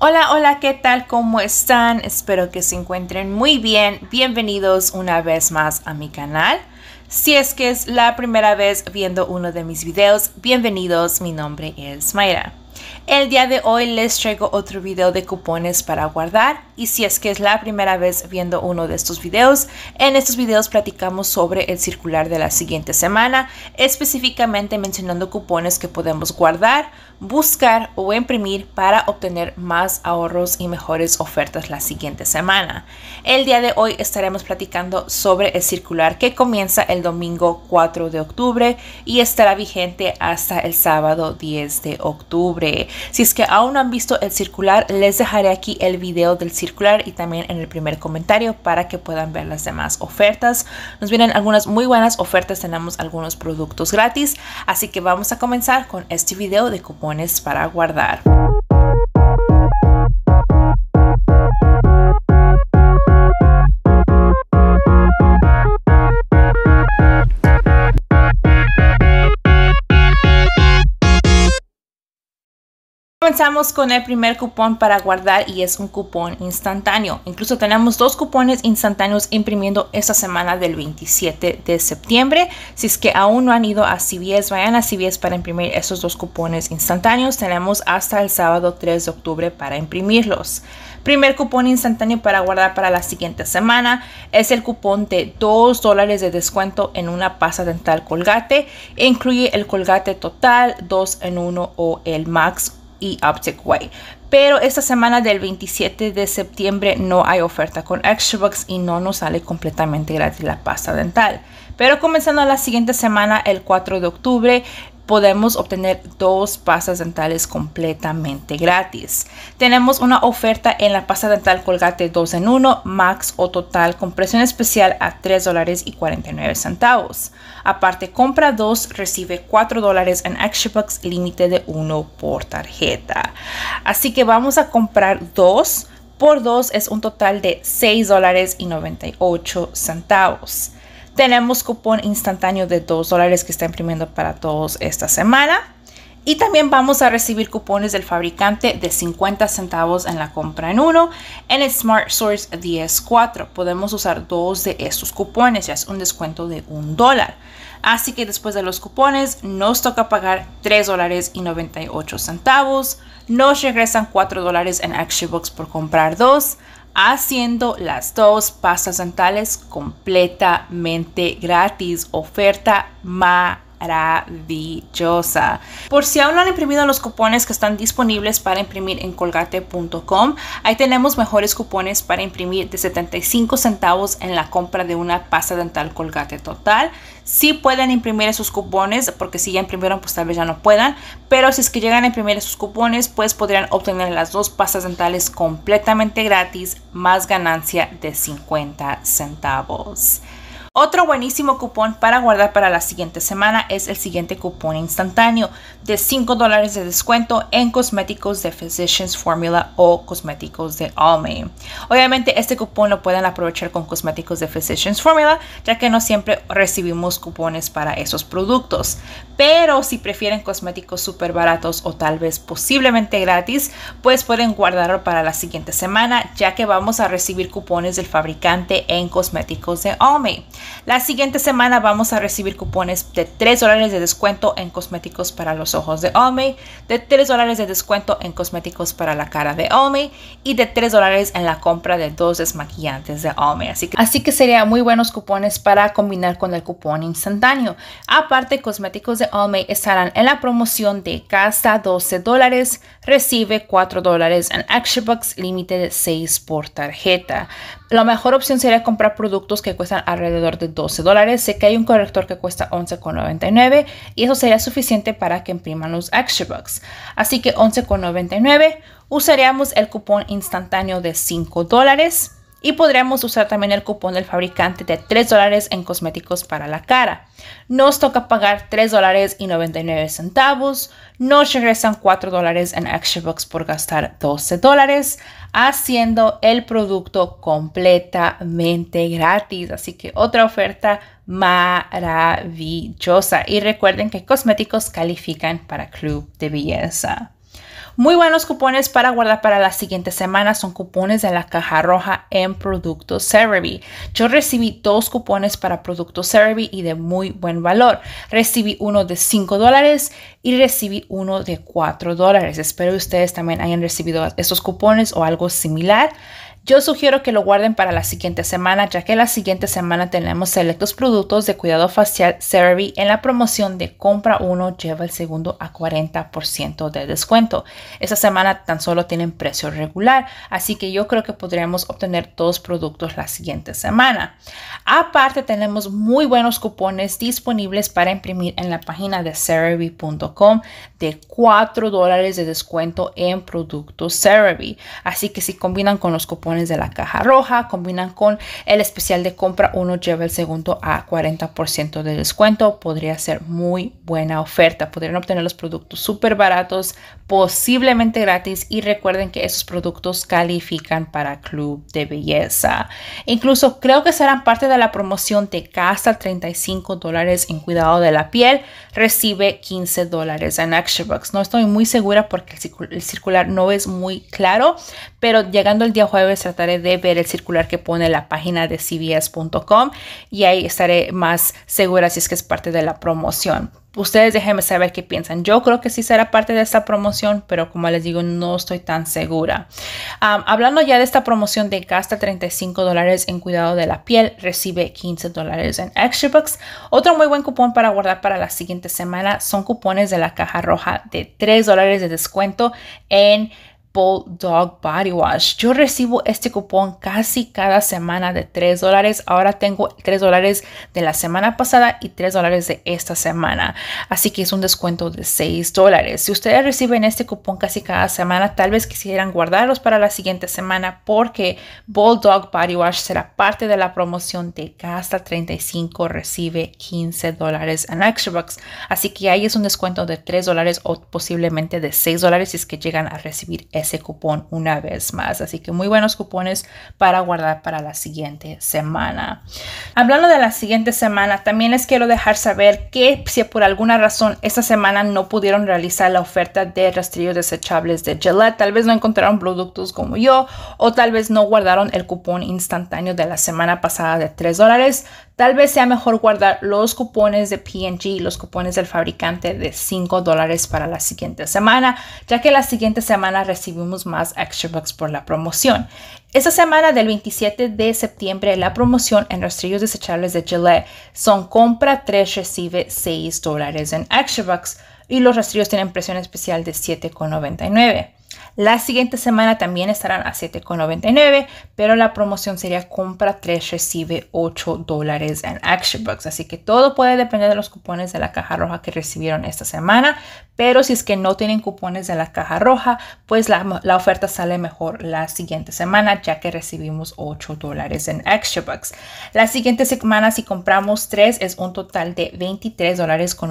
Hola, hola, ¿qué tal? ¿Cómo están? Espero que se encuentren muy bien. Bienvenidos una vez más a mi canal. Si es que es la primera vez viendo uno de mis videos, bienvenidos. Mi nombre es Mayra. El día de hoy les traigo otro video de cupones para guardar y si es que es la primera vez viendo uno de estos videos, en estos videos platicamos sobre el circular de la siguiente semana, específicamente mencionando cupones que podemos guardar, buscar o imprimir para obtener más ahorros y mejores ofertas la siguiente semana. El día de hoy estaremos platicando sobre el circular que comienza el domingo 4 de octubre y estará vigente hasta el sábado 10 de octubre si es que aún no han visto el circular, les dejaré aquí el video del circular y también en el primer comentario para que puedan ver las demás ofertas. Nos vienen algunas muy buenas ofertas, tenemos algunos productos gratis, así que vamos a comenzar con este video de cupones para guardar. comenzamos con el primer cupón para guardar y es un cupón instantáneo. Incluso tenemos dos cupones instantáneos imprimiendo esta semana del 27 de septiembre. Si es que aún no han ido a CVS, vayan a CVS para imprimir esos dos cupones instantáneos. Tenemos hasta el sábado 3 de octubre para imprimirlos. Primer cupón instantáneo para guardar para la siguiente semana es el cupón de 2 dólares de descuento en una pasta dental colgate. Incluye el colgate total, 2 en 1 o el max y Optic White. Pero esta semana del 27 de septiembre no hay oferta con Xbox y no nos sale completamente gratis la pasta dental. Pero comenzando la siguiente semana, el 4 de octubre, podemos obtener dos pastas dentales completamente gratis. Tenemos una oferta en la pasta dental Colgate 2 en 1 Max o Total con presión especial a $3.49. Aparte, compra 2, recibe $4 en Extra límite de 1 por tarjeta. Así que vamos a comprar 2 por 2 es un total de $6.98. Tenemos cupón instantáneo de 2 dólares que está imprimiendo para todos esta semana. Y también vamos a recibir cupones del fabricante de 50 centavos en la compra en uno en el Smart Source 104. Podemos usar dos de estos cupones, ya es un descuento de un dólar. Así que después de los cupones nos toca pagar 3 dólares y 98 centavos. Nos regresan 4 dólares en box por comprar dos haciendo las dos pastas dentales completamente gratis. Oferta más maravillosa. Por si aún no han imprimido los cupones que están disponibles para imprimir en colgate.com, ahí tenemos mejores cupones para imprimir de 75 centavos en la compra de una pasta dental colgate total. Si pueden imprimir esos cupones, porque si ya imprimieron, pues tal vez ya no puedan, pero si es que llegan a imprimir esos cupones, pues podrían obtener las dos pastas dentales completamente gratis, más ganancia de 50 centavos. Otro buenísimo cupón para guardar para la siguiente semana es el siguiente cupón instantáneo de 5 dólares de descuento en cosméticos de Physicians Formula o cosméticos de Almay. Obviamente este cupón lo pueden aprovechar con cosméticos de Physicians Formula ya que no siempre recibimos cupones para esos productos. Pero si prefieren cosméticos súper baratos o tal vez posiblemente gratis, pues pueden guardarlo para la siguiente semana ya que vamos a recibir cupones del fabricante en cosméticos de Almay. La siguiente semana vamos a recibir cupones de 3 dólares de descuento en cosméticos para los ojos de Ome, de 3 dólares de descuento en cosméticos para la cara de Ome y de 3 dólares en la compra de dos desmaquillantes de Ome. Así que, así que serían muy buenos cupones para combinar con el cupón instantáneo. Aparte, cosméticos de Ome estarán en la promoción de casa 12 dólares, recibe 4 dólares en Action Bucks, límite de 6 por tarjeta. La mejor opción sería comprar productos que cuestan alrededor de 12 dólares. Sé que hay un corrector que cuesta 11,99 y eso sería suficiente para que impriman los Action bucks. Así que 11,99 usaríamos el cupón instantáneo de 5 dólares y podremos usar también el cupón del fabricante de 3 dólares en cosméticos para la cara. Nos toca pagar 3 dólares y 99 centavos, nos regresan 4 dólares en Xbox por gastar 12 dólares, haciendo el producto completamente gratis. Así que otra oferta maravillosa. Y recuerden que cosméticos califican para Club de Belleza. Muy buenos cupones para guardar para la siguiente semana son cupones de la caja roja en productos CeraVe. Yo recibí dos cupones para productos CeraVe y de muy buen valor. Recibí uno de 5 dólares y recibí uno de 4 dólares. Espero ustedes también hayan recibido estos cupones o algo similar. Yo sugiero que lo guarden para la siguiente semana, ya que la siguiente semana tenemos selectos productos de cuidado facial CeraVe en la promoción de compra uno, lleva el segundo a 40% de descuento. Esta semana tan solo tienen precio regular, así que yo creo que podríamos obtener dos productos la siguiente semana. Aparte, tenemos muy buenos cupones disponibles para imprimir en la página de CeraVe.com de 4 dólares de descuento en productos CeraVe. Así que si combinan con los cupones de la caja roja, combinan con el especial de compra, uno lleva el segundo a 40% de descuento. Podría ser muy buena oferta. Podrían obtener los productos súper baratos, posiblemente gratis. Y recuerden que esos productos califican para Club de Belleza. Incluso creo que serán parte de la promoción de casa 35 dólares en cuidado de la piel, recibe 15 dólares en Extra No estoy muy segura porque el circular no es muy claro, pero llegando el día jueves trataré de ver el circular que pone la página de cbs.com y ahí estaré más segura si es que es parte de la promoción. Ustedes déjenme saber qué piensan. Yo creo que sí será parte de esta promoción, pero como les digo, no estoy tan segura. hablando ya de esta promoción de gasta 35 dólares en cuidado de la piel, recibe 15 dólares en Extra Bucks. Otro muy buen cupón para guardar para la siguiente semana son cupones de la caja roja de 3 dólares de descuento en Dog Body Wash. Yo recibo este cupón casi cada semana de 3 dólares. Ahora tengo 3 dólares de la semana pasada y 3 dólares de esta semana. Así que es un descuento de 6 dólares. Si ustedes reciben este cupón casi cada semana, tal vez quisieran guardarlos para la siguiente semana porque Bulldog Body Wash será parte de la promoción de Gasta 35, recibe 15 dólares en Extra Bucks. Así que ahí es un descuento de 3 dólares o posiblemente de 6 dólares si es que llegan a recibir este ese cupón una vez más. Así que muy buenos cupones para guardar para la siguiente semana. Hablando de la siguiente semana, también les quiero dejar saber que si por alguna razón esta semana no pudieron realizar la oferta de rastrillos desechables de Gillette, tal vez no encontraron productos como yo o tal vez no guardaron el cupón instantáneo de la semana pasada de 3 dólares, Tal vez sea mejor guardar los cupones de PG, los cupones del fabricante de 5 dólares para la siguiente semana, ya que la siguiente semana recibimos más extra bucks por la promoción. Esta semana del 27 de septiembre la promoción en rastrillos desechables de Gillette son compra 3 recibe 6 dólares en extra bucks y los rastrillos tienen presión especial de 7,99. La siguiente semana también estarán a 7,99, pero la promoción sería compra 3, recibe 8 dólares en Action Así que todo puede depender de los cupones de la caja roja que recibieron esta semana, pero si es que no tienen cupones de la caja roja, pues la, oferta sale mejor la siguiente semana, ya que recibimos 8 dólares en extra bucks. La siguiente semana, si compramos 3, es un total de $23.97. dólares con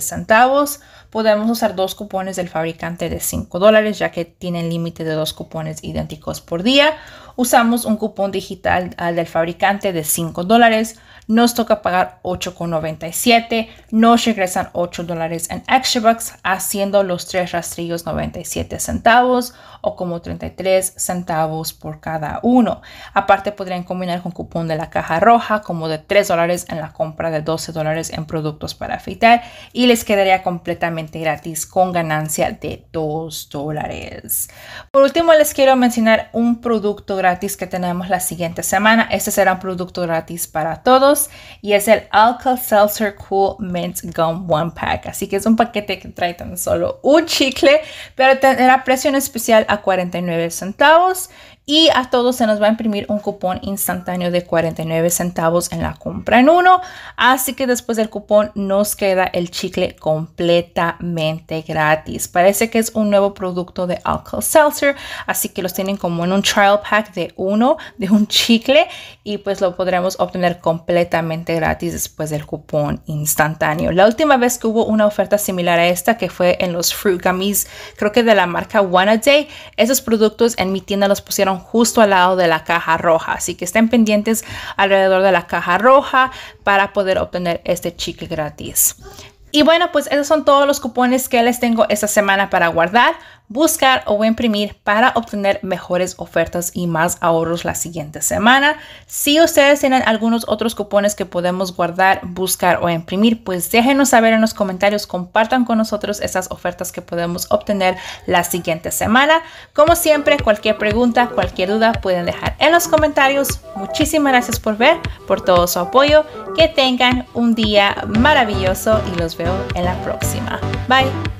centavos. Podemos usar dos cupones del fabricante de 5 dólares, ya que tienen límite de dos cupones idénticos por día usamos un cupón digital al del fabricante de 5 dólares, nos toca pagar 8,97, nos regresan 8 dólares en extra bucks, haciendo los tres rastrillos 97 centavos o como 33 centavos por cada uno. Aparte podrían combinar con cupón de la caja roja como de 3 dólares en la compra de 12 dólares en productos para afeitar y les quedaría completamente gratis con ganancia de 2 dólares. Por último les quiero mencionar un producto gratis que tenemos la siguiente semana. Este será un producto gratis para todos y es el alcohol Seltzer Cool Mint Gum One Pack. Así que es un paquete que trae tan solo un chicle, pero tendrá precio especial a 49 centavos y a todos se nos va a imprimir un cupón instantáneo de 49 centavos en la compra en uno. Así que después del cupón nos queda el chicle completamente gratis. Parece que es un nuevo producto de Alcohol Seltzer, así que los tienen como en un trial pack de uno, de un chicle y pues lo podremos obtener completamente gratis después del cupón instantáneo. La última vez que hubo una oferta similar a esta que fue en los Fruit Gummies, creo que de la marca A Day, esos productos en mi tienda los pusieron justo al lado de la caja roja. Así que estén pendientes alrededor de la caja roja para poder obtener este chicle gratis. Y bueno, pues esos son todos los cupones que les tengo esta semana para guardar buscar o imprimir para obtener mejores ofertas y más ahorros la siguiente semana. Si ustedes tienen algunos otros cupones que podemos guardar, buscar o imprimir, pues déjenos saber en los comentarios, compartan con nosotros esas ofertas que podemos obtener la siguiente semana. Como siempre, cualquier pregunta, cualquier duda pueden dejar en los comentarios. Muchísimas gracias por ver, por todo su apoyo. Que tengan un día maravilloso y los veo en la próxima. Bye.